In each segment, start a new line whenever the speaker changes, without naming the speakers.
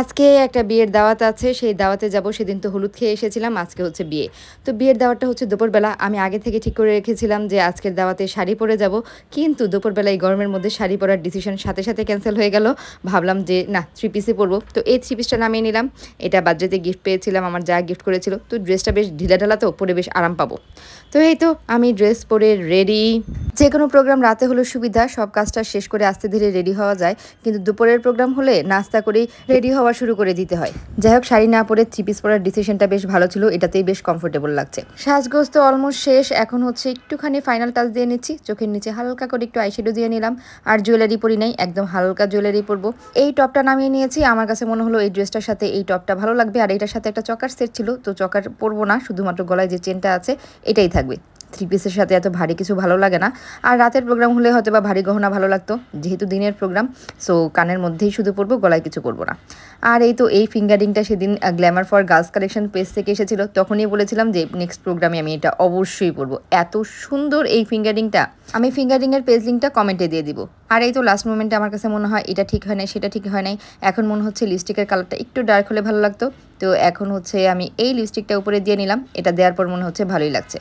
আজকে একটা বিয়ের দাওয়াত আছে সেই দাওয়াতে যাব সেদিন তো হলুদ খেয়ে এসেছিলাম আজকে হচ্ছে বিয়ে তো বিয়ের দাওয়াতটা হচ্ছে দুপুরবেলা আমি আগে থেকে ঠিক করে রেখেছিলাম যে আজকের দাওয়াতে শাড়ি পরে যাব কিন্তু দুপুরবেলা এই গরমের মধ্যে শাড়ি পরার ডিসিশন সাথে সাথে ক্যান্সেল হয়ে গেল ভাবলাম যে না থ্রি পিসে পরবো তো এই থ্রি পিসটা নামিয়ে নিলাম এটা বাজারেতে গিফট পেয়েছিলাম আমার যা গিফট করেছিল তো ড্রেসটা বেশ ঢিলাঢালা তো পরে বেশ আরাম পাবো তো এই তো আমি ড্রেস পরে রেডি যে কোনো প্রোগ্রাম রাতে হলো সুবিধা সব কাজটা শেষ করে আস্তে ধীরে রেডি হওয়া যায় কিন্তু দুপুরের প্রোগ্রাম হলে নাস্তা করেই রেডি হওয়া শুরু করে দিতে হয় যাই হোক শাড়ি না পরে থ্রি পিস পরার ডিসিশনটা বেশ ভালো ছিল এটাতেই বেশ কমফোর্টেবল লাগছে সাজগোজ তো অলমোস্ট শেষ এখন হচ্ছে একটুখানি ফাইনাল টাচ দিয়ে নিচ্ছি চোখের নিচে হালকা করে একটু আইশ্যাডো দিয়ে নিলাম আর জুয়েলারি পরি নাই একদম হালকা জুয়েলারি পরবো এই টপটা নামিয়ে নিয়েছি আমার কাছে মনে হলো এই ড্রেসটার সাথে এই টপটা ভালো লাগবে আর এটার সাথে একটা চকার সেট ছিল তো চকার পরবো না শুধুমাত্র গলায় যে চেনটা আছে এটাই থাকবে থ্রি পিসের সাথে এত ভারী কিছু ভালো লাগে না আর রাতের প্রোগ্রাম হলে হয়তো বা ভারী গহনা ভালো লাগতো যেহেতু দিনের প্রোগ্রাম সো কানের মধ্যেই শুধু পরবো গলায় কিছু করবো না আর এই তো এই ফিঙ্গারিংটা সেদিন glamour for girls collection page থেকে এসেছিল তখনই বলেছিলাম যে নেক্সট প্রোগ্রামে আমি এটা অবশ্যই পরবো এত সুন্দর এই ফিঙ্গারিংটা আমি ফিঙ্গারিংয়ের পেজ লিঙ্কটা কমেন্টে দিয়ে দিব আর এই তো লাস্ট মোমেন্টে আমার কাছে মনে হয় এটা ঠিক হয় নাই সেটা ঠিক হয় নাই এখন মনে হচ্ছে লিপস্টিকের কালারটা একটু ডার্ক হলে ভালো লাগতো তো এখন হচ্ছে আমি এই লিপস্টিকটা উপরে দিয়ে নিলাম এটা দেওয়ার পর মনে হচ্ছে ভালোই লাগছে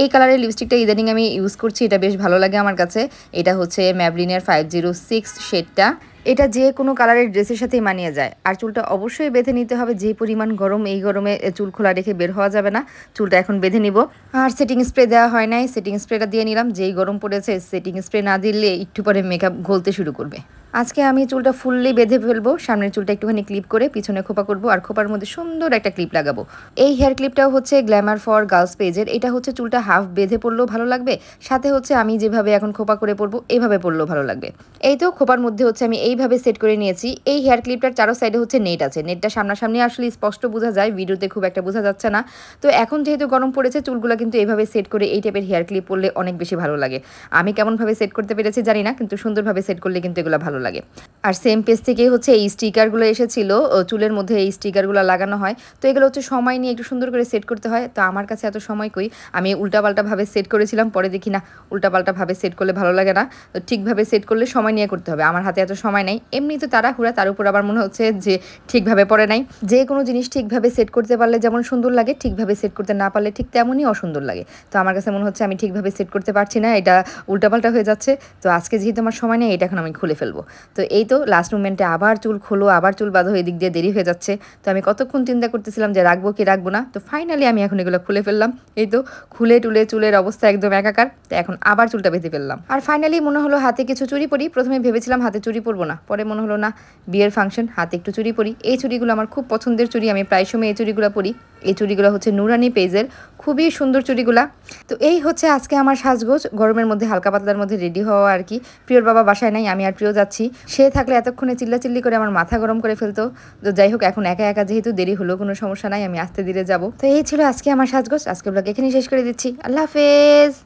এই কালারের লিপস্টিকটা ইদানিং আমি ইউজ করছি এটা বেশ ভালো লাগে আমার কাছে এটা হচ্ছে ম্যাবলিনের ফাইভ জিরো সিক্স শেডটা এটা যে কোনো কালারের ড্রেসের সাথেই মানিয়ে যায় আর চুলটা অবশ্যই বেঁধে নিতে হবে যে পরিমাণ গরম এই গরমে চুল খোলা রেখে বের হওয়া যাবে না চুলটা এখন বেঁধে নিব আর সেটিং স্প্রে দেওয়া হয় নাই সেটিং স্প্রেটা দিয়ে নিলাম যেই গরম পড়েছে সেটিং স্প্রে না দিলে একটু পরে মেকআপ গলতে শুরু করবে আজকে আমি চুলটা ফুললি বেঁধে ফেলবো সামনের চুলটা একটুখানি ক্লিপ করে পিছনে খোপা করবো আর খোপার মধ্যে সুন্দর একটা ক্লিপ লাগাবো এই হেয়ার ক্লিপটাও হচ্ছে গ্ল্যামার ফর গার্লস পেজের এটা হচ্ছে চুলটা হাফ বেঁধে পড়লেও ভালো লাগবে সাথে হচ্ছে আমি যেভাবে এখন খোপা করে পরবো এইভাবে পড়লেও ভালো লাগবে এই তো খোপার মধ্যে হচ্ছে আমি এইভাবে সেট করে নিয়েছি এই হেয়ার ক্লিপটার চারো সাইডে হচ্ছে নেট আছে নেটটা সামনাসামনি আসলে স্পষ্ট বোঝা যায় ভিডিওতে খুব একটা বোঝা যাচ্ছে না তো এখন যেহেতু গরম পড়েছে চুলগুলো কিন্তু এইভাবে সেট করে এই টাইপের হেয়ার ক্লিপ পরলে অনেক বেশি ভালো লাগে আমি কেমনভাবে সেট করতে পেরেছি জানি না কিন্তু সুন্দরভাবে সেট করলে কিন্তু এগুলো ভালো লাগে লাগে আর সেম পেজ থেকেই হচ্ছে এই স্টিকারগুলো এসেছিল চুলের মধ্যে এই স্টিকারগুলো লাগানো হয় তো এগুলো হচ্ছে সময় নিয়ে একটু সুন্দর করে সেট করতে হয় তো আমার কাছে এত সময় কই আমি উল্টাপাল্টাভাবে সেট করেছিলাম পরে দেখি না উল্টাপাল্টাভাবে সেট করলে ভালো লাগে না তো ঠিকভাবে সেট করলে সময় নিয়ে করতে হবে আমার হাতে এত সময় নেই এমনি তো হুড়া তার উপর আবার মনে হচ্ছে যে ঠিকভাবে পড়ে নাই যে কোনো জিনিস ঠিকভাবে সেট করতে পারলে যেমন সুন্দর লাগে ঠিকভাবে সেট করতে না পারলে ঠিক তেমনই অসুন্দর লাগে তো আমার কাছে মনে হচ্ছে আমি ঠিকভাবে সেট করতে পারছি না এটা উল্টাপাল্টা হয়ে যাচ্ছে তো আজকে যেহেতু আমার সময় নেই এটা এখন আমি খুলে ফেলবো তো এই তো লাস্ট মুমেন্টে আবার চুল খোলো আবার চুল বাঁধো এদিক দিয়ে দেরি হয়ে যাচ্ছে তো আমি কতক্ষণ চিন্তা করতেছিলাম যে রাখবো কি রাখবো না তো ফাইনালি আমি এখন এগুলো খুলে ফেললাম এই তো খুলে টুলে চুলের অবস্থা একদম একাকার তো এখন আবার চুলটা বেঁধে ফেললাম আর ফাইনালি মনে হলো হাতে কিছু চুরি পরি প্রথমে ভেবেছিলাম হাতে চুরি পরবো না পরে মনে হলো না বিয়ের ফাংশন হাতে একটু চুরি পরি এই চুরিগুলো আমার খুব পছন্দের চুরি আমি প্রায় সময় এই চুরিগুলো পরি এই চুরিগুলো হচ্ছে নুরানি পেজের খুবই সুন্দর চুরিগুলা তো এই হচ্ছে আজকে আমার সাজগোজ গরমের মধ্যে হালকা পাতলার মধ্যে রেডি হওয়া আর কি প্রিয়র বাবা বাসায় নাই আমি আর প্রিয় যাচ্ছি সে থাকলে এতক্ষণে চিল্লাচিল্লি করে আমার মাথা গরম করে ফেলতো তো যাই হোক এখন একা একা যেহেতু দেরি হলো কোনো সমস্যা নাই আমি আসতে ধীরে যাবো তো এই ছিল আজকে আমার সাজগোজ আজকে ব্লগ এখানেই শেষ করে দিচ্ছি আল্লাহ হাফেজ